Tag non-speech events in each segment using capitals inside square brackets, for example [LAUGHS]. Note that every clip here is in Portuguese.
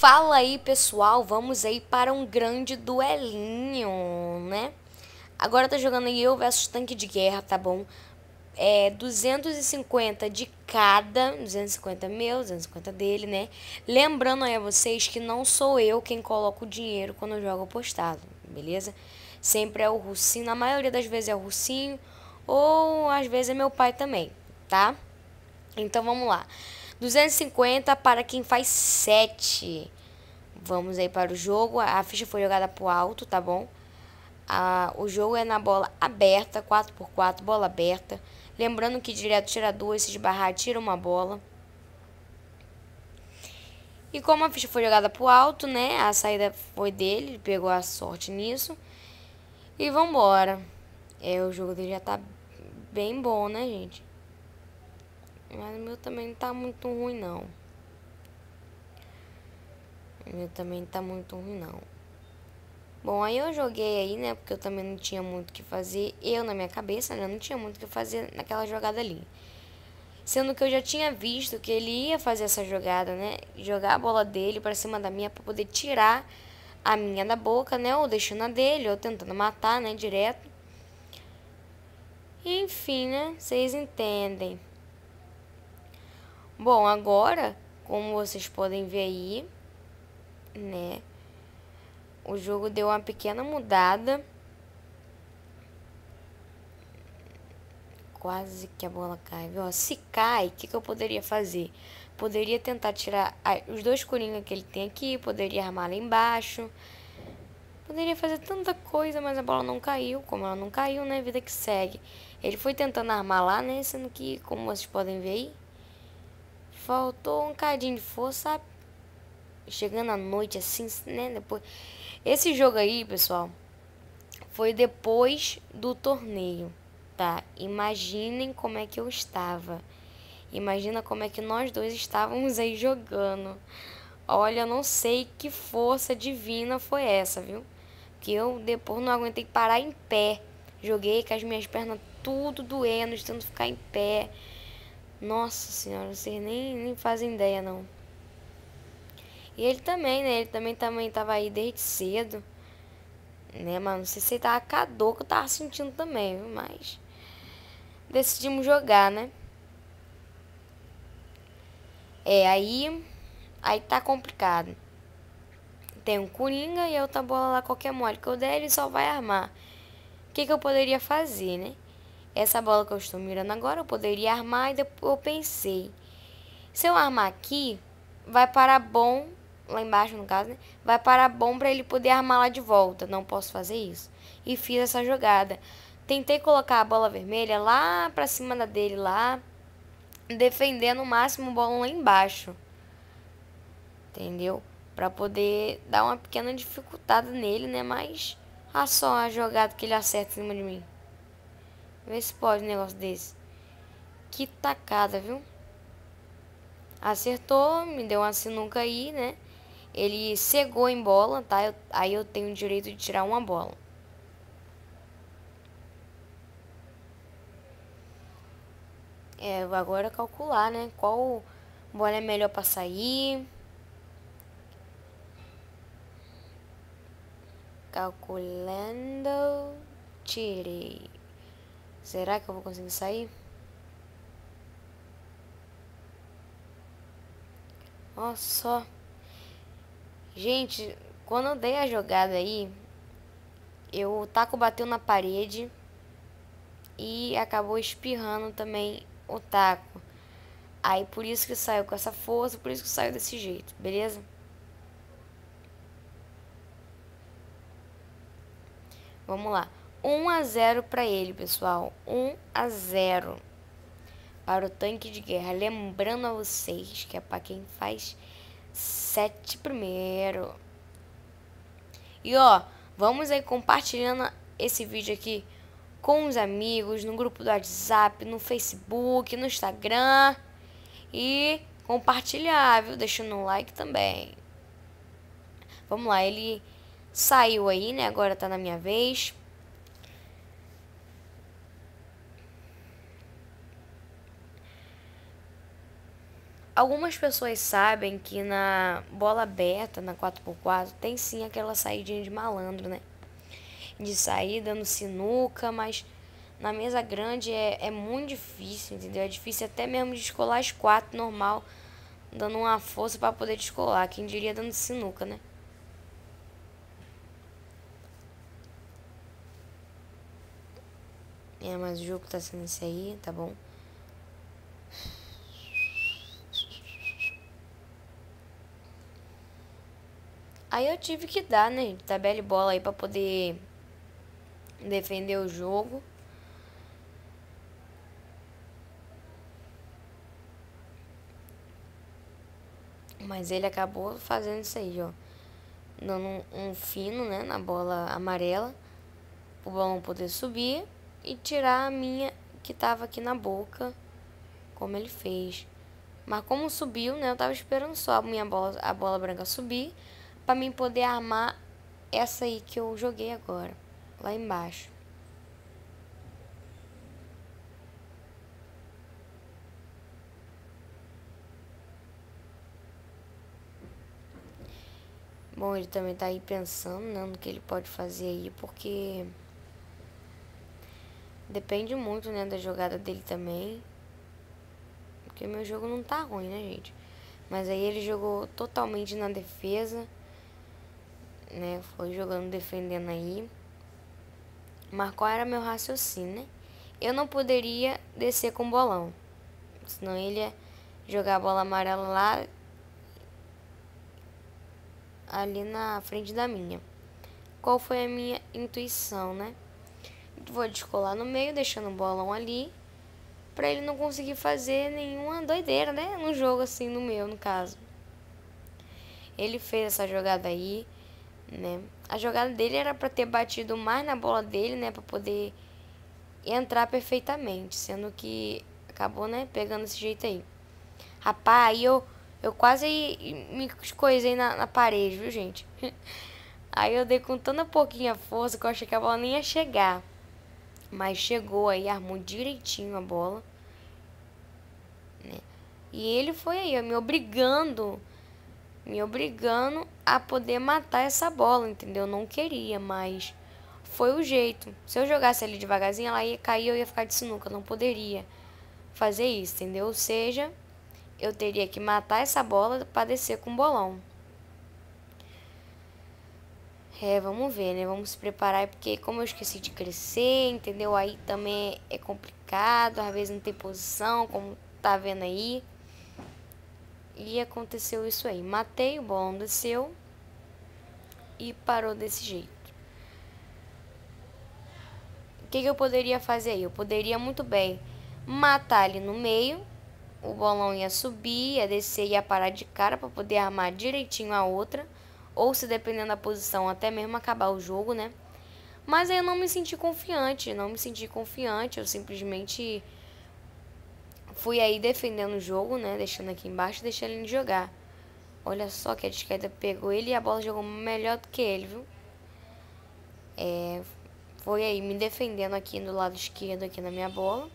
Fala aí, pessoal, vamos aí para um grande duelinho, né? Agora tá jogando eu versus tanque de guerra, tá bom? É 250 de cada, 250 meu, 250 dele, né? Lembrando aí a vocês que não sou eu quem coloca o dinheiro quando eu jogo apostado, beleza? Sempre é o Russinho, na maioria das vezes é o Russinho, ou às vezes é meu pai também, tá? Então vamos lá. 250 para quem faz 7. Vamos aí para o jogo. A ficha foi jogada para o alto, tá bom? Ah, o jogo é na bola aberta, 4x4, bola aberta. Lembrando que direto tira duas, se esbarrar tira uma bola. E como a ficha foi jogada pro alto, né? A saída foi dele, pegou a sorte nisso. E vambora. É, o jogo dele já tá bem bom, né, gente? Mas o meu também não tá muito ruim, não. O meu também não tá muito ruim, não. Bom, aí eu joguei aí, né? Porque eu também não tinha muito o que fazer. Eu, na minha cabeça, né? Não tinha muito o que fazer naquela jogada ali. Sendo que eu já tinha visto que ele ia fazer essa jogada, né? Jogar a bola dele para cima da minha para poder tirar a minha da boca, né? Ou deixando a dele, ou tentando matar, né? Direto. Enfim, né? Vocês entendem. Bom, agora, como vocês podem ver aí, né? O jogo deu uma pequena mudada. Quase que a bola cai, viu? Se cai, o que, que eu poderia fazer? Poderia tentar tirar ah, os dois coringas que ele tem aqui, poderia armar lá embaixo. Poderia fazer tanta coisa, mas a bola não caiu. Como ela não caiu, né? Vida que segue. Ele foi tentando armar lá, né? Sendo que, como vocês podem ver aí, faltou um cadinho de força. Chegando à noite, assim, né? Depois. Esse jogo aí, pessoal, foi depois do torneio, tá? Imaginem como é que eu estava. Imagina como é que nós dois estávamos aí jogando. Olha, não sei que força divina foi essa, viu? Que eu depois não aguentei parar em pé. Joguei com as minhas pernas tudo doendo, tentando ficar em pé. Nossa senhora, vocês nem, nem fazem ideia não. E ele também, né? Ele também, também tava aí desde cedo. Né, mano? Não sei se ele tava cadou que eu tava sentindo também, viu? Mas. Decidimos jogar, né? É, aí. Aí tá complicado. Tem um Coringa e a outra bola lá qualquer mole que eu der, ele só vai armar. O que, que eu poderia fazer, né? Essa bola que eu estou mirando agora eu poderia armar e eu pensei. Se eu armar aqui, vai parar bom, lá embaixo no caso, né? Vai parar bom para ele poder armar lá de volta. Não posso fazer isso. E fiz essa jogada. Tentei colocar a bola vermelha lá para cima da dele lá, defendendo o máximo o bolão lá embaixo. Entendeu? Para poder dar uma pequena dificultada nele, né? Mas a só a jogada que ele acerta em cima de mim. Vê se pode um negócio desse. Que tacada, viu? Acertou, me deu uma sinuca aí, né? Ele cegou em bola, tá? Eu, aí eu tenho o direito de tirar uma bola. É, agora calcular, né? Qual bola é melhor pra sair. Calculando. Tirei. Será que eu vou conseguir sair? Olha só. Gente, quando eu dei a jogada aí, eu, o taco bateu na parede e acabou espirrando também o taco. Aí por isso que saiu com essa força, por isso que saiu desse jeito, beleza? Vamos lá. 1 a 0 para ele, pessoal. 1 a 0 para o tanque de guerra. Lembrando a vocês que é para quem faz 7 primeiro. E ó, vamos aí compartilhando esse vídeo aqui com os amigos, no grupo do WhatsApp, no Facebook, no Instagram. E compartilhar, viu? Deixando um like também. Vamos lá, ele saiu aí, né? Agora tá na minha vez. Algumas pessoas sabem que na bola aberta, na 4x4, tem sim aquela saidinha de malandro, né? De saída no sinuca, mas na mesa grande é, é muito difícil, entendeu? É difícil até mesmo descolar as quatro normal, dando uma força para poder descolar. Quem diria dando sinuca, né? É, mas o jogo tá sendo esse aí, tá bom? Aí eu tive que dar, né, tabela e bola aí pra poder defender o jogo. Mas ele acabou fazendo isso aí, ó. Dando um, fino, né, na bola amarela. O balão poder subir e tirar a minha que tava aqui na boca, como ele fez. Mas como subiu, né, eu tava esperando só a minha bola, a bola branca subir para mim poder armar essa aí que eu joguei agora, lá embaixo. Bom, ele também tá aí pensando né, no que ele pode fazer aí, porque depende muito né, da jogada dele também. Porque meu jogo não tá ruim, né, gente? Mas aí ele jogou totalmente na defesa né? Foi jogando, defendendo aí. Mas qual era meu raciocínio, né? Eu não poderia descer com o bolão. Senão ele ia jogar a bola amarela lá ali na frente da minha. Qual foi a minha intuição, né? Vou descolar no meio, deixando o bolão ali, para ele não conseguir fazer nenhuma doideira, né? No jogo assim, no meu, no caso. Ele fez essa jogada aí né? A jogada dele era para ter batido mais na bola dele, né, para poder entrar perfeitamente, sendo que acabou, né, pegando esse jeito aí. Rapaz, aí eu eu quase me coisei na, na parede, viu, gente? [LAUGHS] aí eu dei com tanta pouquinha força que eu achei que a bola nem ia chegar. Mas chegou aí, armou direitinho a bola. Né? E ele foi aí, me obrigando me obrigando a poder matar essa bola, entendeu? Não queria, mas foi o jeito. Se eu jogasse ali devagarzinho, ela ia cair, eu ia ficar de sinuca, não poderia fazer isso, entendeu? Ou seja, eu teria que matar essa bola para descer com o bolão. É, vamos ver, né? Vamos se preparar, porque como eu esqueci de crescer, entendeu? Aí também é complicado, às vezes não tem posição, como tá vendo aí. E aconteceu isso aí. Matei, o balão desceu e parou desse jeito. O que, que eu poderia fazer aí? Eu poderia muito bem matar ele no meio, o bolão ia subir, ia descer, ia parar de cara para poder armar direitinho a outra, ou se dependendo da posição, até mesmo acabar o jogo, né? Mas aí eu não me senti confiante, não me senti confiante, eu simplesmente Fui aí defendendo o jogo, né? Deixando aqui embaixo, deixando ele jogar. Olha só que a esquerda pegou ele e a bola jogou melhor do que ele, viu? É, foi aí me defendendo aqui do lado esquerdo aqui na minha bola.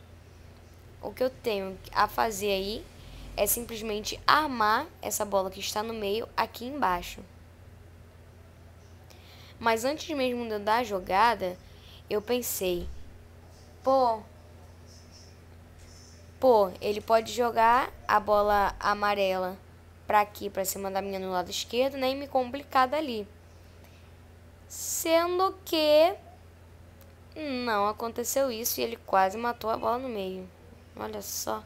O que eu tenho a fazer aí é simplesmente armar essa bola que está no meio aqui embaixo. Mas antes mesmo de eu dar a jogada, eu pensei, pô, Pô, ele pode jogar a bola amarela para aqui, para cima da minha no lado esquerdo, né e me complicar dali. Sendo que não aconteceu isso e ele quase matou a bola no meio. Olha só.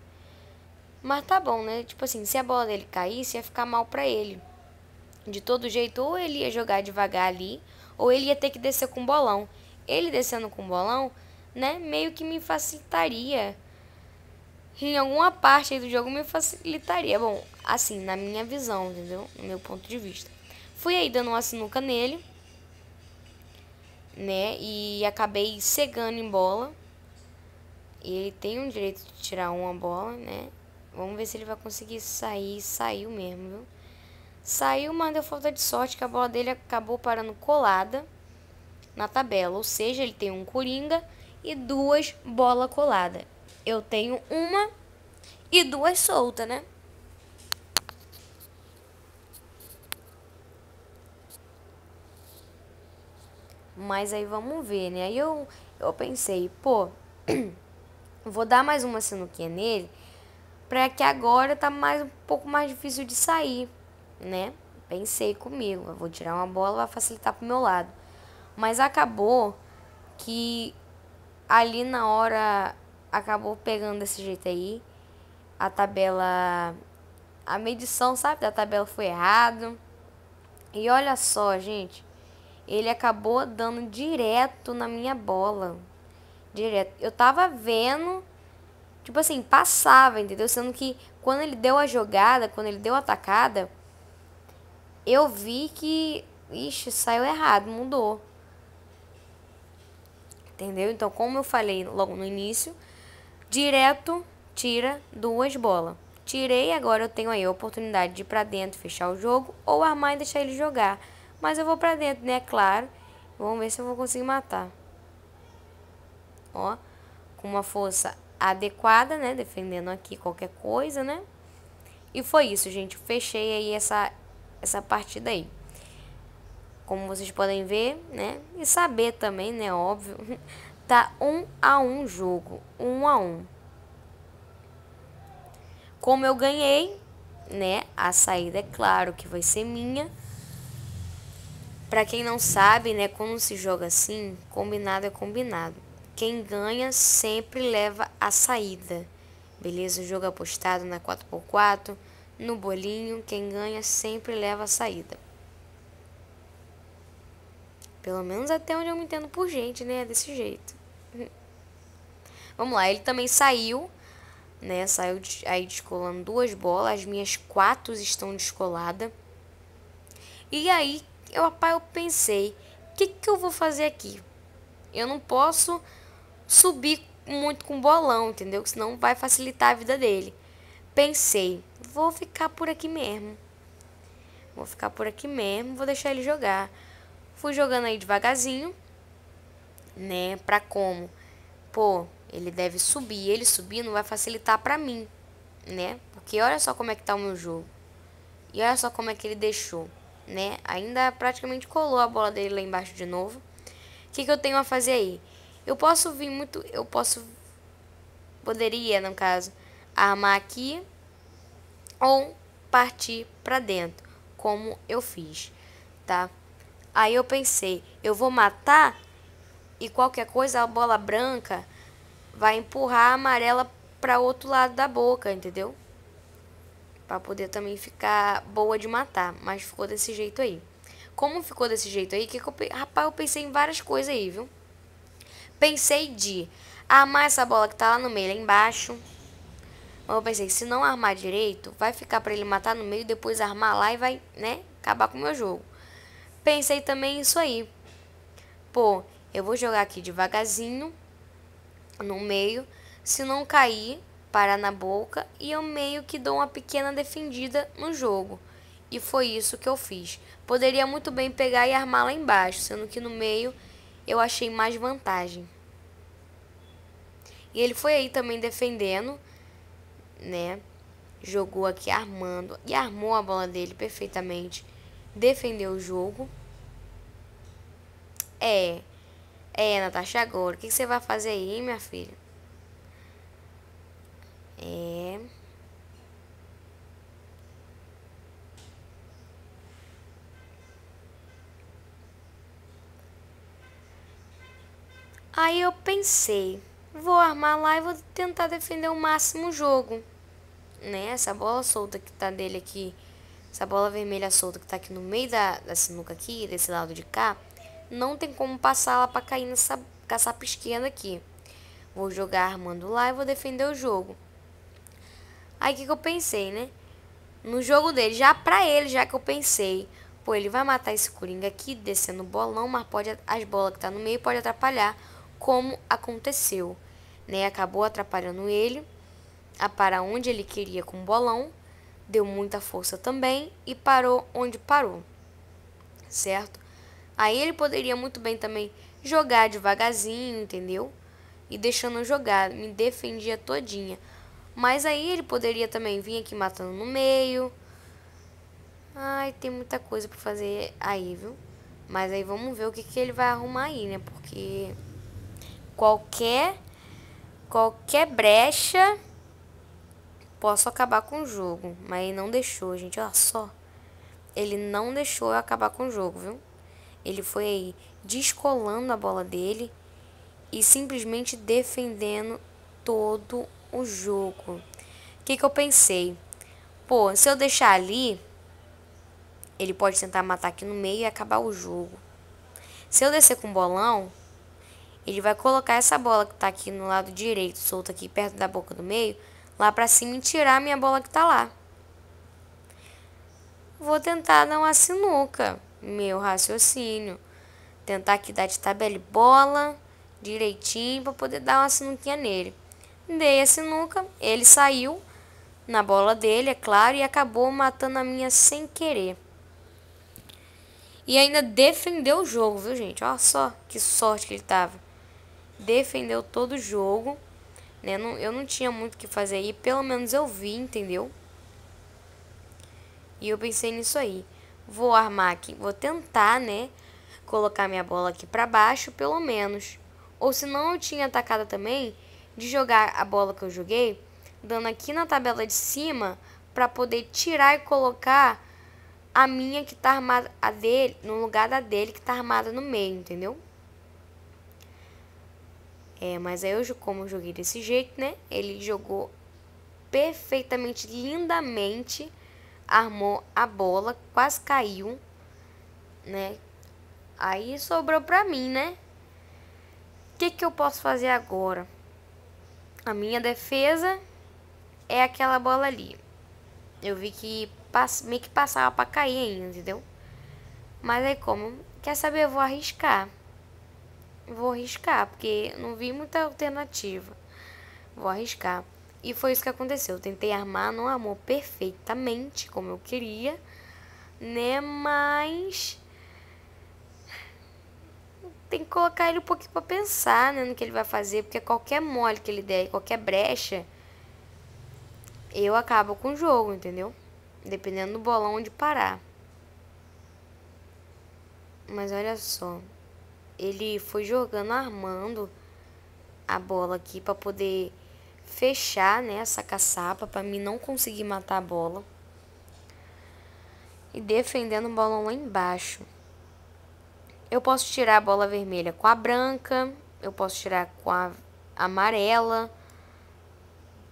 Mas tá bom, né? Tipo assim, se a bola dele caísse, ia ficar mal para ele. De todo jeito, ou ele ia jogar devagar ali, ou ele ia ter que descer com bolão. Ele descendo com bolão, né? Meio que me facilitaria em alguma parte aí do jogo me facilitaria. Bom, assim, na minha visão, entendeu? No meu ponto de vista. Fui aí dando uma sinuca nele, né? E acabei cegando em bola. E ele tem o direito de tirar uma bola, né? Vamos ver se ele vai conseguir sair. Saiu mesmo, viu? Saiu, mas deu falta de sorte que a bola dele acabou parando colada na tabela. Ou seja, ele tem um Coringa e duas bola colada eu tenho uma e duas soltas, né? Mas aí vamos ver, né? Aí eu, eu pensei, pô, [CLEARS THROAT] vou dar mais uma sinuquinha nele, pra que agora tá mais, um pouco mais difícil de sair, né? Pensei comigo, eu vou tirar uma bola, vai facilitar pro meu lado. Mas acabou que ali na hora acabou pegando desse jeito aí. A tabela. A medição, sabe, da tabela foi errado. E olha só, gente. Ele acabou dando direto na minha bola. Direto. Eu tava vendo. Tipo assim, passava, entendeu? Sendo que quando ele deu a jogada, quando ele deu a atacada, eu vi que. Ixi, saiu errado, mudou. Entendeu? Então, como eu falei logo no início, direto, tira duas bolas. Tirei, agora eu tenho aí a oportunidade de ir pra dentro, fechar o jogo, ou armar e deixar ele jogar. Mas eu vou pra dentro, né? Claro. Vamos ver se eu vou conseguir matar. Ó, com uma força adequada, né? Defendendo aqui qualquer coisa, né? E foi isso, gente. Fechei aí essa, essa partida aí. Como vocês podem ver, né? E saber também, né? Óbvio. [LAUGHS] Tá um a um jogo, um a um. Como eu ganhei, né? A saída é claro que vai ser minha. Para quem não sabe, né, quando se joga assim, combinado é combinado. Quem ganha sempre leva a saída. Beleza? O jogo é apostado na 4x4, no bolinho, quem ganha sempre leva a saída. Pelo menos até onde eu me entendo por gente, né? Desse jeito. Vamos lá, ele também saiu, né? Saiu de, aí descolando duas bolas, as minhas quatro estão descoladas. E aí, eu, rapaz, eu pensei, o que, que eu vou fazer aqui? Eu não posso subir muito com bolão, entendeu? Que senão vai facilitar a vida dele. Pensei, vou ficar por aqui mesmo. Vou ficar por aqui mesmo, vou deixar ele jogar. Fui jogando aí devagarzinho né? Para como? Pô, ele deve subir, ele subir não vai facilitar para mim, né? Porque olha só como é que tá o meu jogo. E olha só como é que ele deixou, né? Ainda praticamente colou a bola dele lá embaixo de novo. O que, que eu tenho a fazer aí? Eu posso vir muito, eu posso poderia, no caso, armar aqui ou partir para dentro, como eu fiz, tá? Aí eu pensei, eu vou matar e qualquer coisa, a bola branca vai empurrar a amarela para outro lado da boca, entendeu? Para poder também ficar boa de matar, mas ficou desse jeito aí. Como ficou desse jeito aí, que, que eu, rapaz, eu pensei em várias coisas aí, viu? Pensei de armar essa bola que tá lá no meio, lá embaixo. Mas eu pensei, se não armar direito, vai ficar para ele matar no meio, depois armar lá e vai, né, acabar com o meu jogo. Pensei também isso aí. Pô, eu vou jogar aqui devagarzinho no meio. Se não cair, para na boca e eu meio que dou uma pequena defendida no jogo. E foi isso que eu fiz. Poderia muito bem pegar e armar lá embaixo, sendo que no meio eu achei mais vantagem. E ele foi aí também defendendo, né? Jogou aqui armando e armou a bola dele perfeitamente. Defendeu o jogo. É, é, Natasha, agora. O que, você vai fazer aí, minha filha? É. Aí eu pensei, vou armar lá e vou tentar defender o máximo o jogo. Né? Essa bola solta que tá dele aqui, essa bola vermelha solta que tá aqui no meio da, da sinuca aqui, desse lado de cá, não tem como passar lá para cair nessa caçapa esquerda aqui. Vou jogar armando lá e vou defender o jogo. Aí que, que eu pensei, né? No jogo dele, já pra ele, já que eu pensei. Pô, ele vai matar esse Coringa aqui, descendo o bolão, mas pode, as bolas que tá no meio pode atrapalhar, como aconteceu. Né? Acabou atrapalhando ele, a parar onde ele queria com o bolão, deu muita força também e parou onde parou, certo? Aí ele poderia muito bem também jogar devagarzinho, entendeu? E deixando eu jogar, me defendia todinha. Mas aí ele poderia também vir aqui matando no meio. Ai, tem muita coisa pra fazer aí, viu? Mas aí vamos ver o que, que ele vai arrumar aí, né? Porque qualquer, qualquer brecha posso acabar com o jogo. Mas ele não deixou, gente. Olha só. Ele não deixou eu acabar com o jogo, viu? Ele foi descolando a bola dele e simplesmente defendendo todo o jogo. O que, que eu pensei? Pô, se eu deixar ali, ele pode tentar matar aqui no meio e acabar o jogo. Se eu descer com o bolão, ele vai colocar essa bola que tá aqui no lado direito, solta aqui perto da boca do meio, lá pra cima e tirar a minha bola que tá lá. Vou tentar dar uma sinuca meu raciocínio. Tentar aqui dar de tabela e bola direitinho para poder dar uma sinuquinha nele. Dei a sinuca, ele saiu na bola dele, é claro, e acabou matando a minha sem querer. E ainda defendeu o jogo, viu, gente? Olha só que sorte que ele tava. Defendeu todo o jogo. Né? Não, eu não tinha muito o que fazer aí. Pelo menos eu vi, entendeu? E eu pensei nisso aí. Vou armar aqui, vou tentar, né? Colocar minha bola aqui para baixo, pelo menos. Ou se não, eu tinha atacado também de jogar a bola que eu joguei, dando aqui na tabela de cima para poder tirar e colocar a minha que tá armada a dele, no lugar da dele que tá armada no meio, entendeu? É, mas aí eu como eu joguei desse jeito, né? Ele jogou perfeitamente, lindamente armou a bola, quase caiu, né? Aí sobrou pra mim, né? O que, que eu posso fazer agora? A minha defesa é aquela bola ali. Eu vi que meio que passava pra cair ainda, entendeu? Mas aí é como? Quer saber? Eu vou arriscar. Vou arriscar, porque não vi muita alternativa. Vou arriscar. E foi isso que aconteceu. Eu tentei armar, não armou perfeitamente como eu queria, né? Mas tem que colocar ele um pouquinho para pensar, né, no que ele vai fazer, porque qualquer mole que ele der, qualquer brecha, eu acabo com o jogo, entendeu? Dependendo do bolão onde parar. Mas olha só, ele foi jogando, armando a bola aqui para poder fechar né, essa caçapa para mim não conseguir matar a bola. E defendendo o bolão lá embaixo. Eu posso tirar a bola vermelha com a branca, eu posso tirar com a amarela,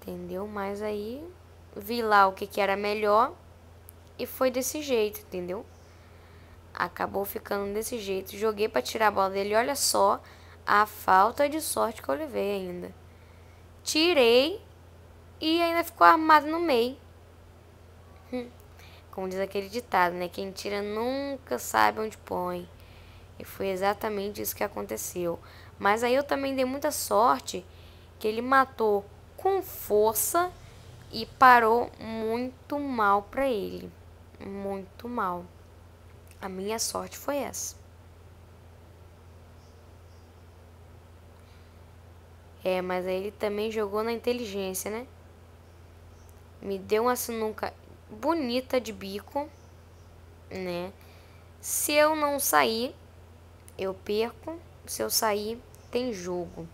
entendeu? Mas aí vi lá o que, que era melhor e foi desse jeito, entendeu? Acabou ficando desse jeito. Joguei para tirar a bola dele, olha só a falta de sorte que eu levei ainda tirei e ainda ficou armado no meio. Hum. Como diz aquele ditado, né? Quem tira nunca sabe onde põe. E foi exatamente isso que aconteceu. Mas aí eu também dei muita sorte que ele matou com força e parou muito mal para ele. Muito mal. A minha sorte foi essa. É, mas aí ele também jogou na inteligência, né? Me deu uma sinuca bonita de bico, né? Se eu não sair, eu perco. Se eu sair, tem jogo.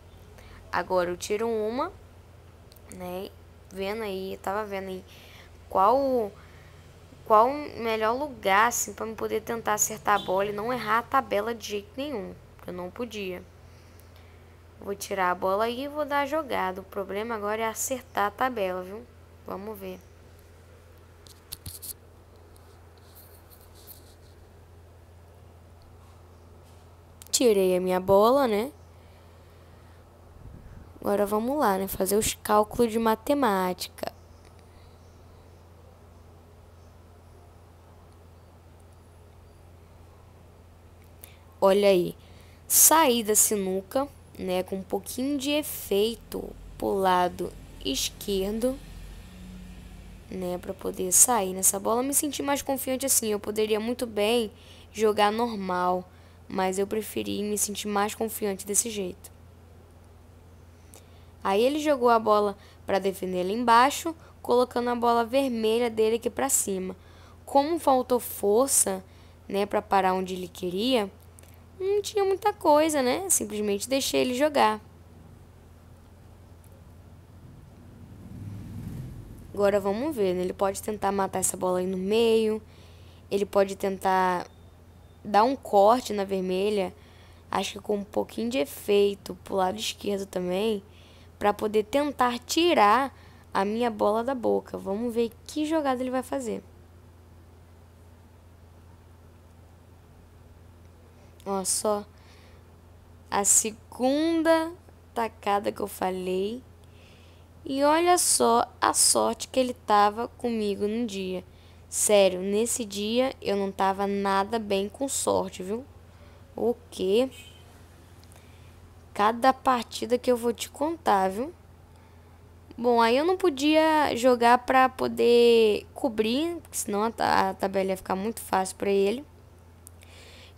Agora eu tiro uma, né? Vendo aí, tava vendo aí qual qual o melhor lugar assim para me poder tentar acertar a bola e não errar a tabela de jeito nenhum, porque eu não podia. Vou tirar a bola aí e vou dar a jogada. O problema agora é acertar a tabela, viu? Vamos ver. Tirei a minha bola, né? Agora vamos lá, né? Fazer os cálculos de matemática. Olha aí. saída sinuca né, com um pouquinho de efeito pro lado esquerdo, né, para poder sair nessa bola. Me senti mais confiante assim, eu poderia muito bem jogar normal, mas eu preferi me sentir mais confiante desse jeito. Aí ele jogou a bola para defender lá embaixo, colocando a bola vermelha dele aqui para cima. Como faltou força, né, para parar onde ele queria, não tinha muita coisa, né? Simplesmente deixei ele jogar. Agora vamos ver, né? Ele pode tentar matar essa bola aí no meio. Ele pode tentar dar um corte na vermelha. Acho que com um pouquinho de efeito pro lado esquerdo também. para poder tentar tirar a minha bola da boca. Vamos ver que jogada ele vai fazer. Ó, só a segunda tacada que eu falei. E olha só a sorte que ele tava comigo no dia. Sério, nesse dia eu não tava nada bem com sorte, viu? O que? Cada partida que eu vou te contar, viu? Bom, aí eu não podia jogar para poder cobrir, senão a, tabela ia ficar muito fácil para ele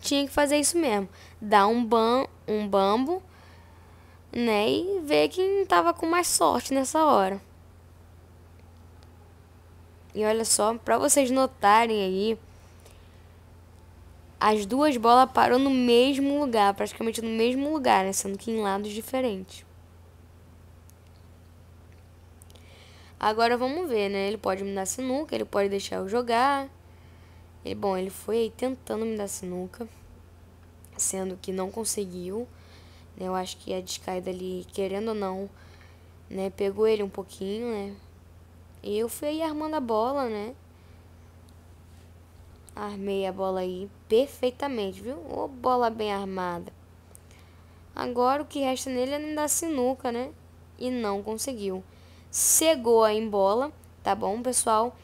tinha que fazer isso mesmo. Dar um, ban, um bambo, né? E ver quem tava com mais sorte nessa hora. E olha só, para vocês notarem aí, as duas bolas parou no mesmo lugar, praticamente no mesmo lugar, né? sendo que em lados diferentes. Agora vamos ver, né? Ele pode me dar sinuca, ele pode deixar eu jogar. E, bom, ele foi aí tentando me dar sinuca, sendo que não conseguiu. Né? Eu acho que a descaída ali, querendo ou não, né, pegou ele um pouquinho, né? E eu fui aí armando a bola, né? Armei a bola aí perfeitamente, viu? Ô, bola bem armada. Agora o que resta nele é não dar sinuca, né? E não conseguiu. Cegou a em bola, tá bom, pessoal?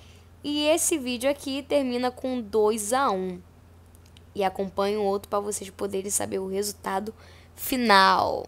E esse vídeo aqui termina com 2 a 1. E acompanhe o outro para vocês poderem saber o resultado final.